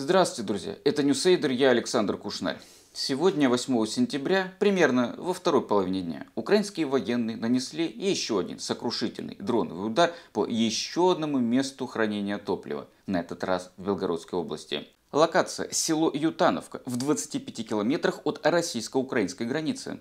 Здравствуйте, друзья! Это Ньюсейдер, я Александр Кушнарь. Сегодня, 8 сентября, примерно во второй половине дня, украинские военные нанесли еще один сокрушительный дроновый удар по еще одному месту хранения топлива, на этот раз в Белгородской области. Локация – село Ютановка в 25 километрах от российско-украинской границы.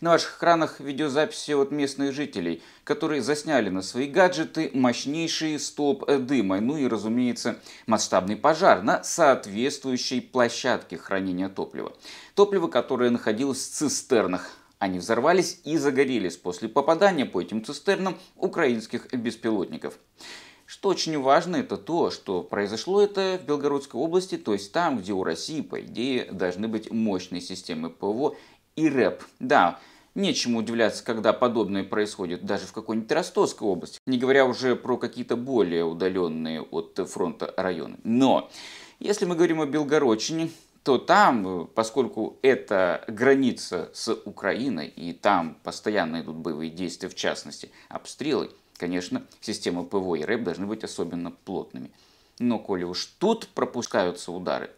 На ваших экранах видеозаписи от местных жителей, которые засняли на свои гаджеты мощнейший столб дыма, ну и, разумеется, масштабный пожар на соответствующей площадке хранения топлива. Топливо, которое находилось в цистернах, они взорвались и загорелись после попадания по этим цистернам украинских беспилотников. Что очень важно, это то, что произошло это в Белгородской области, то есть там, где у России, по идее, должны быть мощные системы ПВО и рэп. Да, Нечему удивляться, когда подобное происходит даже в какой-нибудь Ростовской области, не говоря уже про какие-то более удаленные от фронта районы. Но если мы говорим о Белгородчине, то там, поскольку это граница с Украиной, и там постоянно идут боевые действия, в частности, обстрелы, конечно, система ПВО и РЭП должны быть особенно плотными. Но коли уж тут пропускаются удары,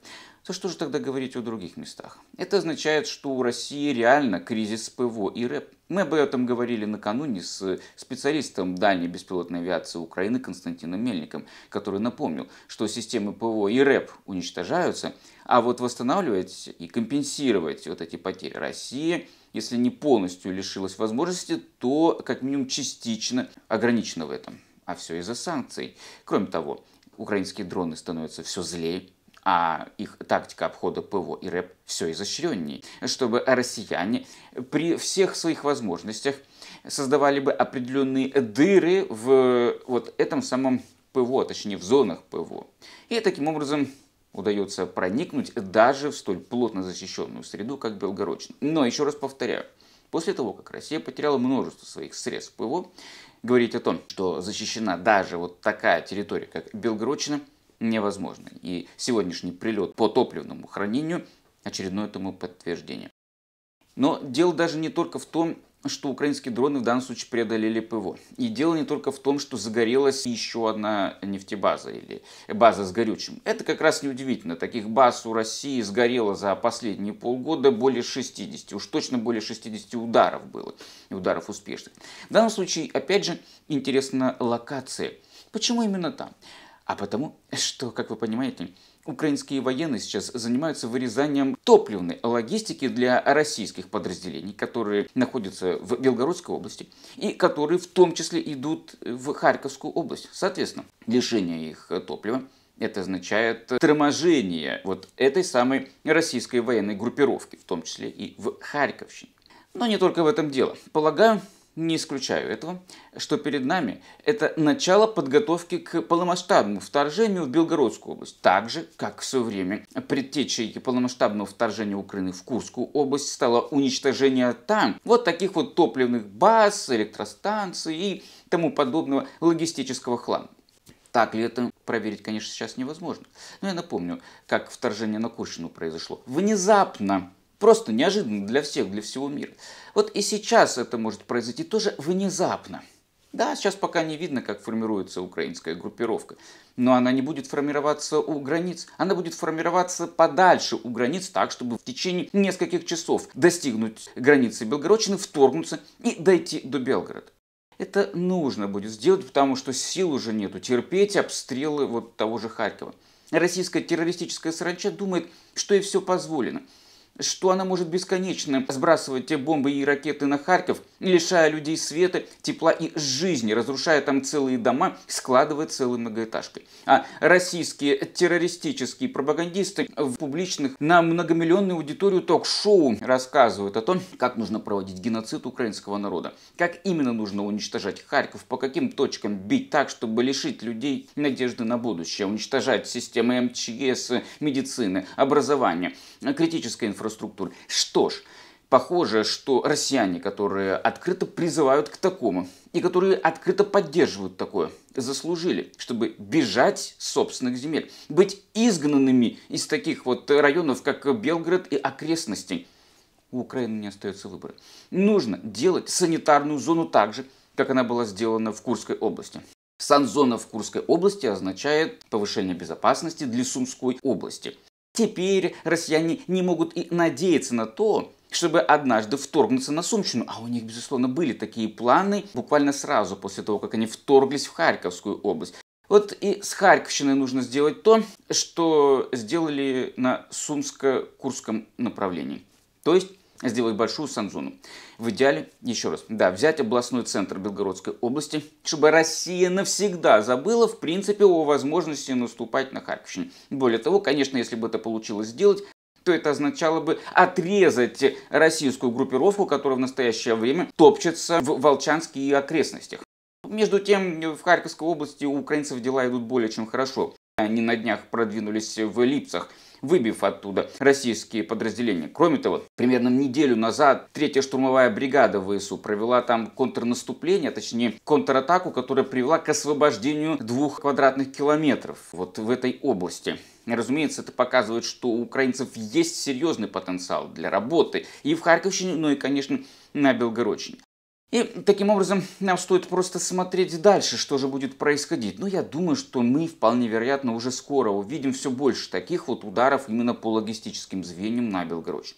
то что же тогда говорить о других местах? Это означает, что у России реально кризис ПВО и РЭП. Мы об этом говорили накануне с специалистом дальней беспилотной авиации Украины Константином Мельником, который напомнил, что системы ПВО и РЭП уничтожаются, а вот восстанавливать и компенсировать вот эти потери России, если не полностью лишилась возможности, то как минимум частично ограничена в этом. А все из-за санкций. Кроме того, украинские дроны становятся все злее, а их тактика обхода ПВО и РЭП все изощреннее, чтобы россияне при всех своих возможностях создавали бы определенные дыры в вот этом самом ПВО, точнее в зонах ПВО. И таким образом удается проникнуть даже в столь плотно защищенную среду, как Белгородчина. Но еще раз повторяю, после того, как Россия потеряла множество своих средств ПВО, говорить о том, что защищена даже вот такая территория, как Белгородчина – невозможно. И сегодняшний прилет по топливному хранению – очередное тому подтверждение. Но дело даже не только в том, что украинские дроны в данном случае преодолели ПВО. И дело не только в том, что загорелась еще одна нефтебаза или база с горючим. Это как раз неудивительно. Таких баз у России сгорело за последние полгода более 60. Уж точно более 60 ударов было. И ударов успешных. В данном случае, опять же, интересна локация. Почему именно там? А потому, что, как вы понимаете, Украинские военные сейчас занимаются вырезанием топливной логистики для российских подразделений, которые находятся в Белгородской области и которые в том числе идут в Харьковскую область. Соответственно, лишение их топлива это означает торможение вот этой самой российской военной группировки, в том числе и в Харьковщине. Но не только в этом дело. Полагаю, не исключаю этого, что перед нами это начало подготовки к полномасштабному вторжению в Белгородскую область, так же, как в свое время предтечей полномасштабного вторжения Украины в Курскую область стало уничтожение там вот таких вот топливных баз, электростанций и тому подобного логистического хлама. Так ли это проверить, конечно, сейчас невозможно. Но я напомню, как вторжение на Курщину произошло. Внезапно просто неожиданно для всех, для всего мира. Вот и сейчас это может произойти тоже внезапно. Да, сейчас пока не видно, как формируется украинская группировка, но она не будет формироваться у границ, она будет формироваться подальше у границ так, чтобы в течение нескольких часов достигнуть границы Белгородчины, вторгнуться и дойти до Белгорода. Это нужно будет сделать, потому что сил уже нету терпеть обстрелы вот того же Харькова. Российская террористическая саранча думает, что ей все позволено – что она может бесконечно сбрасывать те бомбы и ракеты на Харьков, лишая людей света, тепла и жизни, разрушая там целые дома, складывая целой многоэтажкой. А российские террористические пропагандисты в публичных на многомиллионную аудиторию ток-шоу рассказывают о том, как нужно проводить геноцид украинского народа, как именно нужно уничтожать Харьков, по каким точкам бить так, чтобы лишить людей надежды на будущее, уничтожать системы МЧС, медицины, образования, критическая инфраструктуры, инфраструктуры. Что ж, Похоже, что россияне, которые открыто призывают к такому и которые открыто поддерживают такое, заслужили, чтобы бежать с собственных земель, быть изгнанными из таких вот районов, как Белгород и окрестностей. У Украины не остается выбора. Нужно делать санитарную зону так же, как она была сделана в Курской области. Санзона в Курской области означает повышение безопасности для Сумской области. Теперь россияне не могут и надеяться на то, чтобы однажды вторгнуться на Сумщину. А у них, безусловно, были такие планы буквально сразу после того, как они вторглись в Харьковскую область. Вот и с Харьковщиной нужно сделать то, что сделали на Сумско-Курском направлении. То есть сделать большую санзону. В идеале, еще раз, да, взять областной центр Белгородской области, чтобы Россия навсегда забыла, в принципе, о возможности наступать на Харьковщине. Более того, конечно, если бы это получилось сделать, то это означало бы отрезать российскую группировку, которая в настоящее время топчется в Волчанске и окрестностях. Между тем, в Харьковской области у украинцев дела идут более чем хорошо. Они на днях продвинулись в Липцах – выбив оттуда российские подразделения. Кроме того, примерно неделю назад третья штурмовая бригада ВСУ провела там контрнаступление, а точнее контратаку, которая привела к освобождению двух квадратных километров вот в этой области. Разумеется, это показывает, что у украинцев есть серьезный потенциал для работы и в Харьковщине, ну и, конечно, на Белгородчине. И таким образом нам стоит просто смотреть дальше, что же будет происходить. Но ну, я думаю, что мы вполне вероятно уже скоро увидим все больше таких вот ударов именно по логистическим звеньям на Белгород.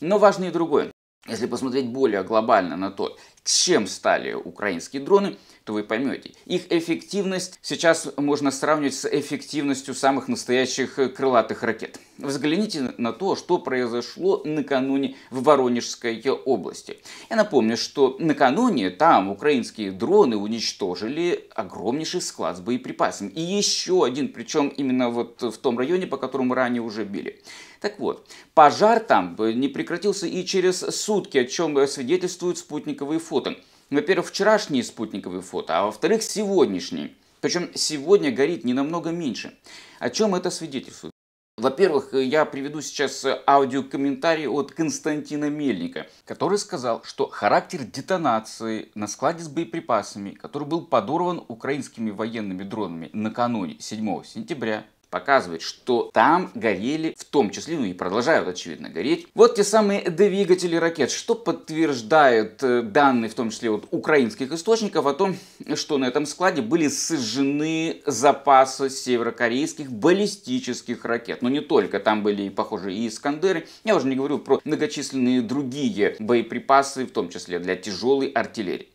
Но важно и другое. Если посмотреть более глобально на то, чем стали украинские дроны, то вы поймете. Их эффективность сейчас можно сравнивать с эффективностью самых настоящих э, крылатых ракет. Взгляните на то, что произошло накануне в Воронежской области. Я напомню, что накануне там украинские дроны уничтожили огромнейший склад с боеприпасами. И еще один, причем именно вот в том районе, по которому ранее уже били. Так вот, пожар там не прекратился и через сутки, о чем свидетельствуют спутниковые фото фото. Во-первых, вчерашние спутниковые фото, а во-вторых, сегодняшние. Причем сегодня горит не намного меньше. О чем это свидетельствует? Во-первых, э, я приведу сейчас э, аудиокомментарий от Константина Мельника, который сказал, что характер детонации на складе с боеприпасами, который был подорван украинскими военными дронами накануне 7 сентября, показывает, что там горели, в том числе, ну и продолжают, очевидно, гореть, вот те самые двигатели ракет, что подтверждают э, данные, в том числе вот украинских источников, о том, что на этом складе были сожжены запасы северокорейских баллистических ракет. Но не только, там были, похоже, и «Искандеры», я уже не говорю про многочисленные другие боеприпасы, в том числе для тяжелой артиллерии.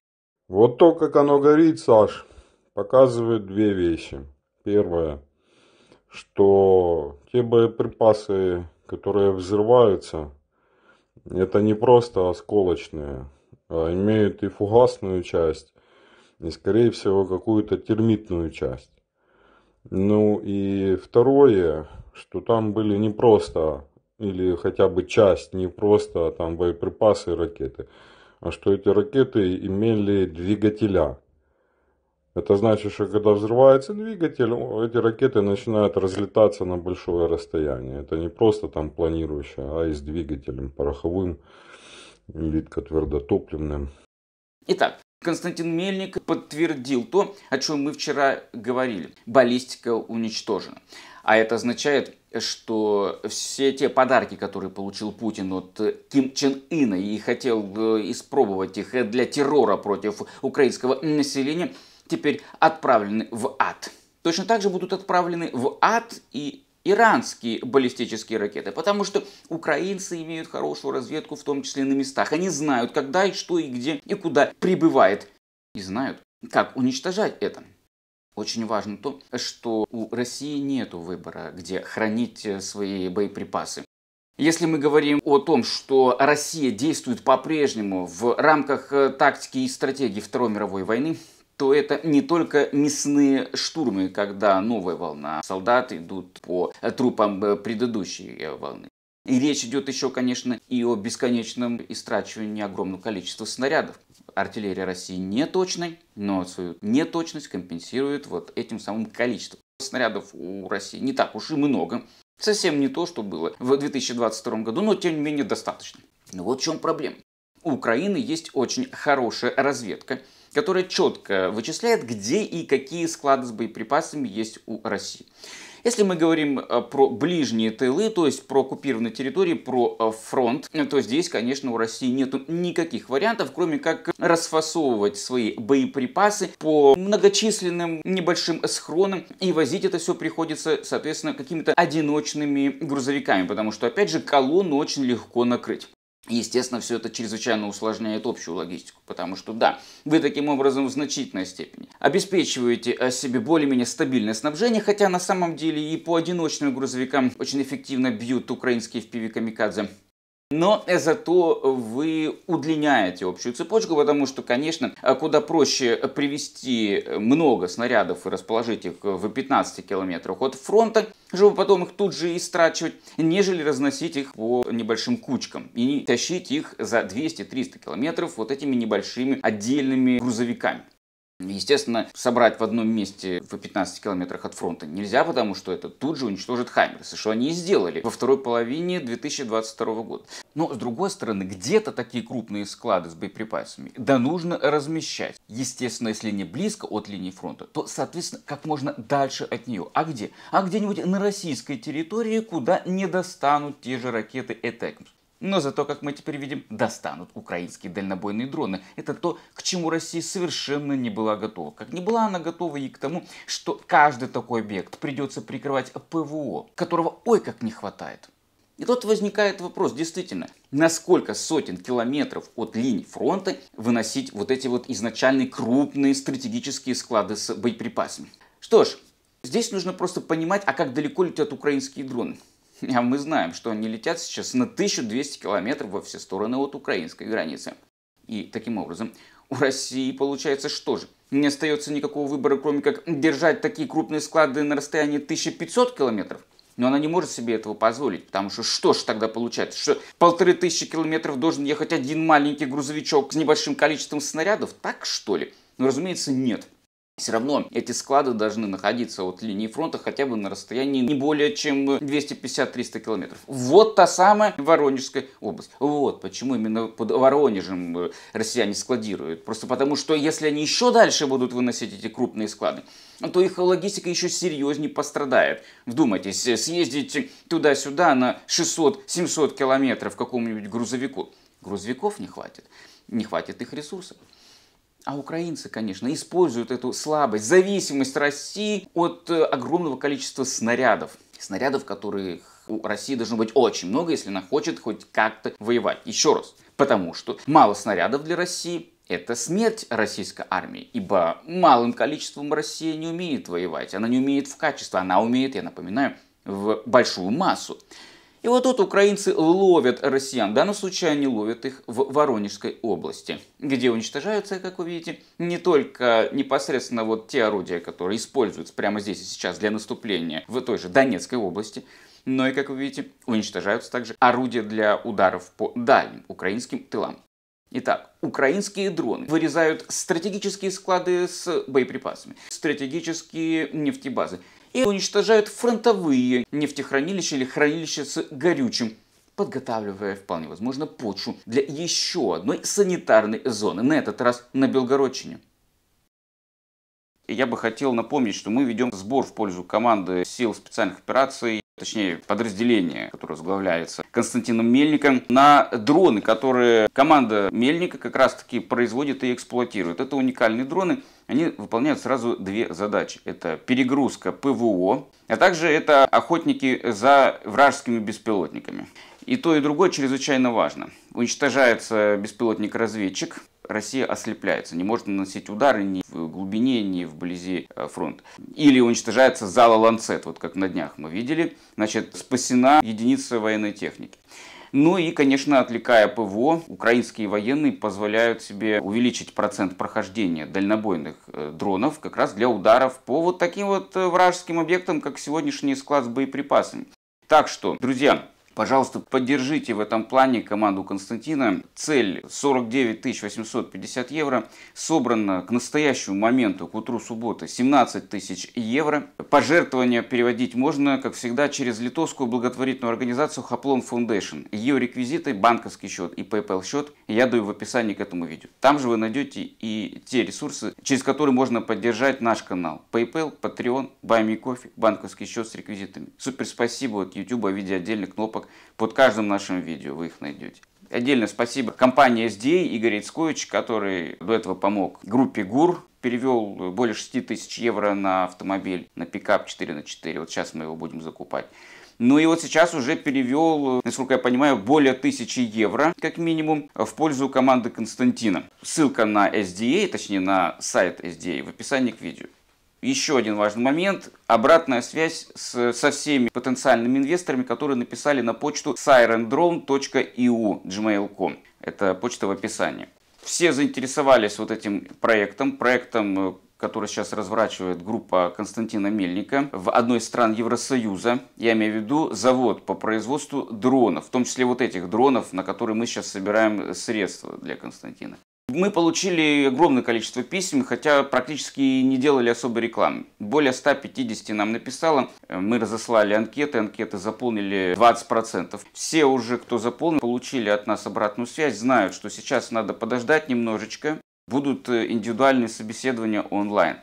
Вот то, как оно горит, Саш, показывает две вещи. Первое что те боеприпасы, которые взрываются, это не просто осколочные, а имеют и фугасную часть, и, скорее всего, какую-то термитную часть. Ну и второе, что там были не просто, или хотя бы часть, не просто там боеприпасы и ракеты, а что эти ракеты имели двигателя – это значит, что когда взрывается двигатель, эти ракеты начинают разлетаться на большое расстояние. Это не просто там планирующая, а и с двигателем пороховым, литко твердотопливным. Итак, Константин Мельник подтвердил то, о чем мы вчера говорили. Баллистика уничтожена. А это означает, что все те подарки, которые получил Путин от Ким Чен Ына и хотел э, испробовать их для террора против украинского населения – теперь отправлены в ад. Точно так же будут отправлены в ад и иранские баллистические ракеты, потому что украинцы имеют хорошую разведку, в том числе на местах. Они знают, когда и что и где и куда прибывает. И знают, как уничтожать это. Очень важно то, что у России нет выбора, где хранить э, свои боеприпасы. Если мы говорим о том, что Россия действует по-прежнему в рамках э, тактики и стратегии Второй мировой войны, то это не только мясные штурмы, когда новая волна солдат идут по э, трупам э, предыдущей э, волны. И речь идет еще, конечно, и о бесконечном истрачивании огромного количества снарядов. Артиллерия России не точной, но свою неточность компенсирует вот этим самым количеством. Снарядов у России не так уж и много. Совсем не то, что было в 2022 году, но тем не менее достаточно. Но вот в чем проблема. У Украины есть очень хорошая разведка, которая четко вычисляет, где и какие склады с боеприпасами есть у России. Если мы говорим э, про ближние тылы, то есть про оккупированные территории, про э, фронт, то здесь, конечно, у России нет никаких вариантов, кроме как расфасовывать свои боеприпасы по многочисленным небольшим схронам и возить это все приходится, соответственно, какими-то одиночными грузовиками, потому что, опять же, колонну очень легко накрыть. Естественно, все это чрезвычайно усложняет общую логистику, потому что, да, вы таким образом в значительной степени обеспечиваете э, себе более-менее стабильное снабжение, хотя на самом деле и по одиночным грузовикам очень эффективно бьют украинские FPV-камикадзе. Но зато вы удлиняете общую цепочку, потому что, конечно, куда проще привести много снарядов и расположить их в 15 километрах от фронта, чтобы потом их тут же истрачивать, нежели разносить их по небольшим кучкам и тащить их за 200-300 километров вот этими небольшими отдельными грузовиками. Естественно, собрать в одном месте в 15 километрах от фронта нельзя, потому что это тут же уничтожит Хаймерсы, что они и сделали во второй половине 2022 года. Но, с другой стороны, где-то такие крупные склады с боеприпасами да нужно размещать. Естественно, если не близко от линии фронта, то, соответственно, как можно дальше от нее. А где? А где-нибудь на российской территории, куда не достанут те же ракеты «Этекмс». Но зато, как мы теперь видим, достанут украинские дальнобойные дроны. Это то, к чему Россия совершенно не была готова. Как не была она готова и к тому, что каждый такой объект придется прикрывать ПВО, которого ой как не хватает. И тут возникает вопрос, действительно, насколько сотен километров от линии фронта выносить вот эти вот изначальные крупные стратегические склады с боеприпасами. Что ж, здесь нужно просто понимать, а как далеко летят украинские дроны. А мы знаем, что они летят сейчас на 1200 километров во все стороны от украинской границы. И таким образом у России получается что же? Не остается никакого выбора, кроме как держать такие крупные склады на расстоянии 1500 километров? Но она не может себе этого позволить, потому что что ж тогда получается, что полторы тысячи километров должен ехать один маленький грузовичок с небольшим количеством снарядов? Так что ли? Ну, разумеется, нет все равно эти склады должны находиться от линии фронта хотя бы на расстоянии не более чем 250-300 километров. Вот та самая Воронежская область. Вот почему именно под Воронежем э, россияне складируют. Просто потому, что если они еще дальше будут выносить эти крупные склады, то их логистика еще серьезнее пострадает. Вдумайтесь, э, съездить туда-сюда на 600-700 километров какому-нибудь грузовику. Грузовиков не хватит. Не хватит их ресурсов. А украинцы, конечно, используют эту слабость, зависимость России от э, огромного количества снарядов. Снарядов, которые у России должно быть очень много, если она хочет хоть как-то воевать. Еще раз, потому что мало снарядов для России, это смерть российской армии, ибо малым количеством Россия не умеет воевать, она не умеет в качестве, она умеет, я напоминаю, в большую массу. И вот тут украинцы ловят россиян. В данном случае они ловят их в Воронежской области, где уничтожаются, как вы видите, не только непосредственно вот те орудия, которые используются прямо здесь и сейчас для наступления в той же Донецкой области, но и, как вы видите, уничтожаются также орудия для ударов по дальним украинским тылам. Итак, украинские дроны вырезают стратегические склады с боеприпасами, стратегические нефтебазы, и уничтожают фронтовые нефтехранилища или хранилища с горючим, подготавливая вполне возможно почву для еще одной санитарной зоны, на этот раз на Белгородчине. Я бы хотел напомнить, что мы ведем сбор в пользу команды сил специальных операций точнее подразделение, которое возглавляется Константином Мельником, на дроны, которые команда Мельника как раз-таки производит и эксплуатирует. Это уникальные дроны, они выполняют сразу две задачи. Это перегрузка ПВО, а также это охотники за вражескими беспилотниками. И то, и другое чрезвычайно важно. Уничтожается беспилотник-разведчик, Россия ослепляется, не может наносить удары ни в глубине, ни вблизи э, фронта. Или уничтожается зала «Ланцет», вот как на днях мы видели, значит, спасена единица военной техники. Ну и, конечно, отвлекая ПВО, украинские военные позволяют себе увеличить процент прохождения дальнобойных э, дронов как раз для ударов по вот таким вот э, вражеским объектам, как сегодняшний склад с боеприпасами. Так что, друзья, Пожалуйста, поддержите в этом плане команду Константина. Цель 49 850 евро. Собрано к настоящему моменту, к утру субботы, 17 тысяч евро. Пожертвования переводить можно, как всегда, через литовскую благотворительную организацию Хаплон Фундейшн. Ее реквизиты, банковский счет и PayPal счет я даю в описании к этому видео. Там же вы найдете и те ресурсы, через которые можно поддержать наш канал. PayPal, Patreon, Buy Me Coffee, банковский счет с реквизитами. Супер спасибо от YouTube в виде отдельных кнопок кнопок. Под каждым нашим видео вы их найдете. Отдельно спасибо компании SDA Игорь Ицкович, который до этого помог группе ГУР, перевел более 6 тысяч евро на автомобиль, на пикап 4 на 4. Вот сейчас мы его будем закупать. Ну и вот сейчас уже перевел, насколько я понимаю, более тысячи евро, как минимум, в пользу команды Константина. Ссылка на SDA, точнее на сайт SDA в описании к видео еще один важный момент – обратная связь с, со всеми потенциальными инвесторами, которые написали на почту sirendrone.eu gmail.com. Это почта в описании. Все заинтересовались вот этим проектом, проектом, э, который сейчас разворачивает группа Константина Мельника в одной из стран Евросоюза. Я имею в виду завод по производству дронов, в том числе вот этих дронов, на которые мы сейчас собираем средства для Константина. Мы получили огромное количество писем, хотя практически не делали особой рекламы. Более 150 нам написало. Э, мы разослали анкеты, анкеты заполнили 20%. Все уже, кто заполнил, получили от нас обратную связь, знают, что сейчас надо подождать немножечко. Будут э, индивидуальные собеседования онлайн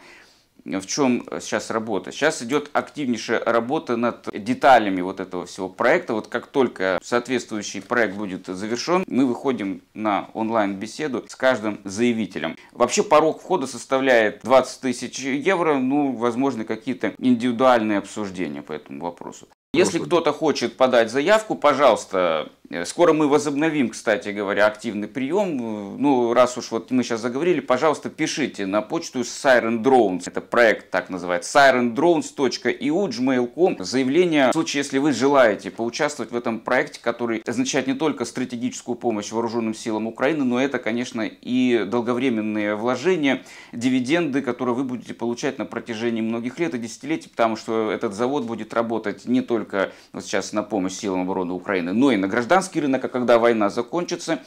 в чем э, сейчас работа? Сейчас идет активнейшая работа над деталями вот этого всего проекта. Вот как только соответствующий проект будет завершен, мы выходим на онлайн-беседу с каждым заявителем. Вообще порог входа составляет 20 тысяч евро, ну, возможно, какие-то индивидуальные обсуждения по этому вопросу. Если кто-то хочет подать заявку, пожалуйста, Э, скоро мы возобновим, кстати говоря, активный прием. Э, ну, раз уж вот мы сейчас заговорили, пожалуйста, пишите на почту Siren Drones. Это проект так называется. sirendrones.eu, gmail.com. Заявление в случае, если вы желаете поучаствовать в этом проекте, который означает не только стратегическую помощь вооруженным силам Украины, но это, конечно, и долговременные вложения, дивиденды, которые вы будете получать на протяжении многих лет и десятилетий, потому что этот завод будет работать не только вот сейчас на помощь силам обороны Украины, но и на гражданском гражданский рынок, а когда война закончится,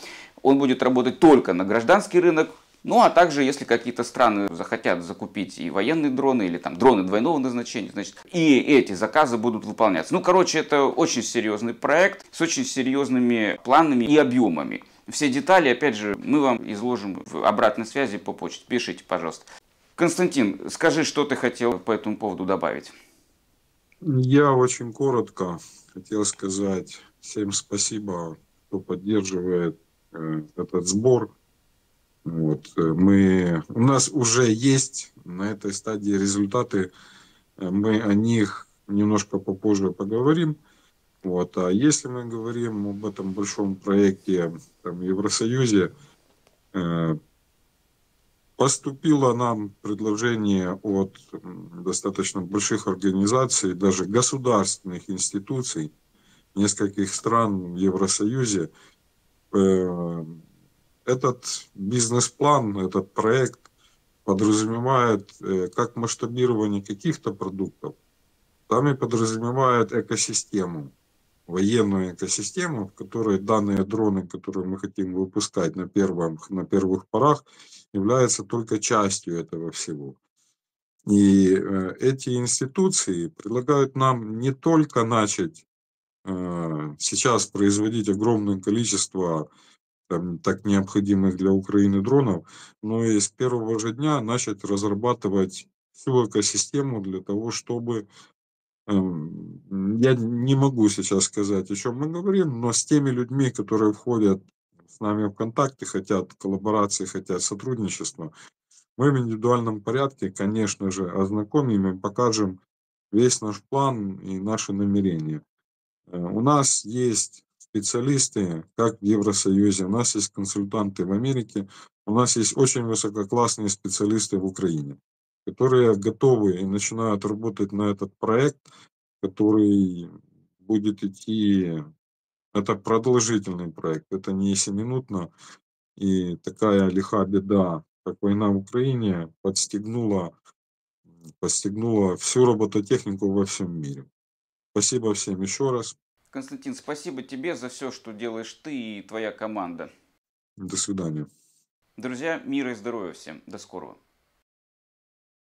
он будет работать только на гражданский рынок, ну а также, если какие-то страны захотят закупить и военные дроны, или там дроны двойного назначения, значит, и эти заказы будут выполняться. Ну, короче, это очень серьезный проект с очень серьезными планами и объемами. Все детали, опять же, мы вам изложим в обратной связи по почте. Пишите, пожалуйста. Константин, скажи, что ты хотел по этому поводу добавить? Я очень коротко хотел сказать Всем спасибо, кто поддерживает э, этот сбор. Вот, э, мы, у нас уже есть на этой стадии результаты. Э, мы о них немножко попозже поговорим. Вот, а если мы говорим об этом большом проекте там, Евросоюзе, э, поступило нам предложение от достаточно больших организаций, даже государственных институций – нескольких стран в Евросоюзе, э, этот бизнес-план, этот проект подразумевает э, как масштабирование каких-то продуктов, там и подразумевает экосистему, военную экосистему, в которой данные дроны, которые мы хотим выпускать на, первом, на первых порах, являются только частью этого всего. И э, эти институции предлагают нам не только начать Э, сейчас производить огромное количество там, так необходимых для Украины дронов, но и с первого же дня начать разрабатывать всю экосистему для того, чтобы эм, я не могу сейчас сказать, о чем мы говорим, но с теми людьми, которые входят с нами в контакты, хотят коллаборации, хотят сотрудничества, мы в индивидуальном порядке, конечно же, ознакомим и покажем весь наш план и наши намерения. Э, у нас есть специалисты, как в Евросоюзе, у нас есть консультанты в Америке, у нас есть очень высококлассные специалисты в Украине, которые готовы и начинают работать на этот проект, который будет идти... Это продолжительный проект, это не семинутно. И такая лиха беда, как война в Украине, подстегнула, подстегнула всю робототехнику во всем мире. Спасибо всем еще раз. Константин, спасибо тебе за все, что делаешь ты и твоя команда. До свидания. Друзья, мира и здоровья всем. До скорого.